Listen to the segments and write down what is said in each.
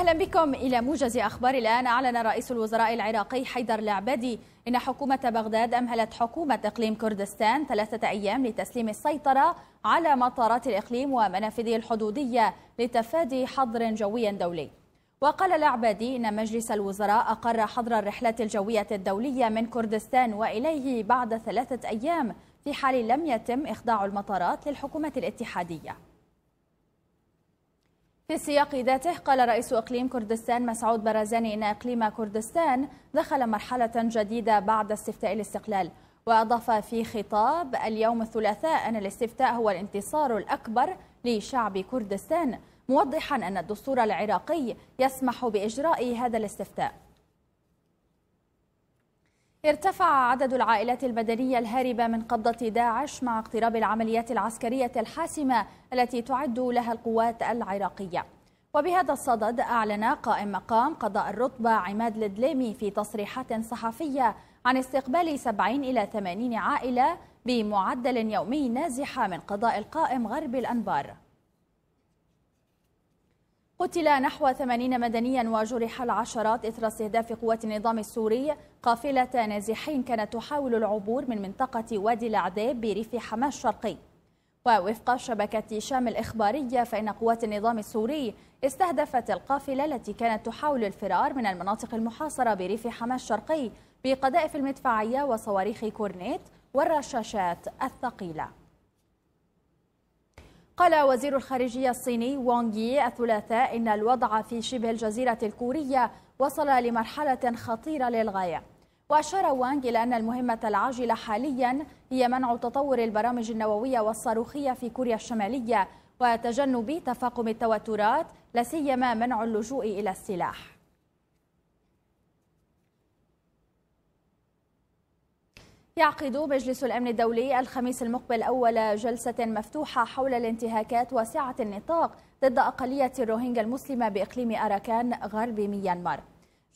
أهلا بكم إلى موجز أخبار الآن أعلن رئيس الوزراء العراقي حيدر العبادي إن حكومة بغداد أمهلت حكومة إقليم كردستان ثلاثة أيام لتسليم السيطرة على مطارات الإقليم ومنافذه الحدودية لتفادي حظر جوي دولي وقال العبادي إن مجلس الوزراء أقر حظر الرحلات الجوية الدولية من كردستان وإليه بعد ثلاثة أيام في حال لم يتم إخضاع المطارات للحكومة الاتحادية في السياق ذاته قال رئيس إقليم كردستان مسعود برزاني إن إقليم كردستان دخل مرحلة جديدة بعد استفتاء الاستقلال وأضاف في خطاب اليوم الثلاثاء أن الاستفتاء هو الانتصار الأكبر لشعب كردستان موضحا أن الدستور العراقي يسمح بإجراء هذا الاستفتاء ارتفع عدد العائلات المدنية الهاربة من قبضة داعش مع اقتراب العمليات العسكرية الحاسمة التي تعد لها القوات العراقية وبهذا الصدد أعلن قائم مقام قضاء الرتبة عماد الدليمي في تصريحات صحفية عن استقبال 70 إلى 80 عائلة بمعدل يومي نازحة من قضاء القائم غرب الأنبار قتل نحو 80 مدنيا وجرح العشرات إثر استهداف قوات النظام السوري قافلة نازحين كانت تحاول العبور من منطقة وادي العذاب بريف حماه الشرقي ووفق شبكة شام الإخبارية فإن قوات النظام السوري استهدفت القافلة التي كانت تحاول الفرار من المناطق المحاصرة بريف حماه الشرقي بقذائف المدفعية وصواريخ كورنيت والرشاشات الثقيله قال وزير الخارجية الصيني وونغ يي الثلاثاء إن الوضع في شبه الجزيرة الكورية وصل لمرحلة خطيرة للغاية وأشار وانغ إلى أن المهمة العاجلة حاليا هي منع تطور البرامج النووية والصاروخية في كوريا الشمالية وتجنب تفاقم التوترات لسيما منع اللجوء إلى السلاح يعقد مجلس الأمن الدولي الخميس المقبل أول جلسة مفتوحة حول الانتهاكات واسعة النطاق ضد أقلية الروهينجا المسلمة بإقليم أراكان غرب ميانمار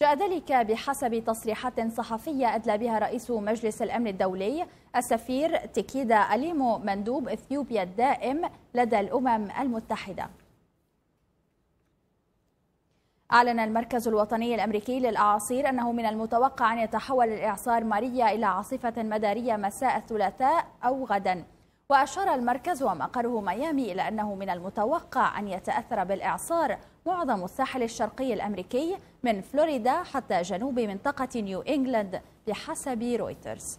جاء ذلك بحسب تصريحات صحفية أدلى بها رئيس مجلس الأمن الدولي السفير تيكيدا أليمو مندوب إثيوبيا الدائم لدى الأمم المتحدة أعلن المركز الوطني الأمريكي للأعاصير أنه من المتوقع أن يتحول الإعصار ماريا إلى عاصفة مدارية مساء الثلاثاء أو غدا وأشار المركز ومقره ميامي إلى أنه من المتوقع أن يتأثر بالإعصار معظم الساحل الشرقي الأمريكي من فلوريدا حتى جنوب منطقة نيو إنجلاند بحسب رويترز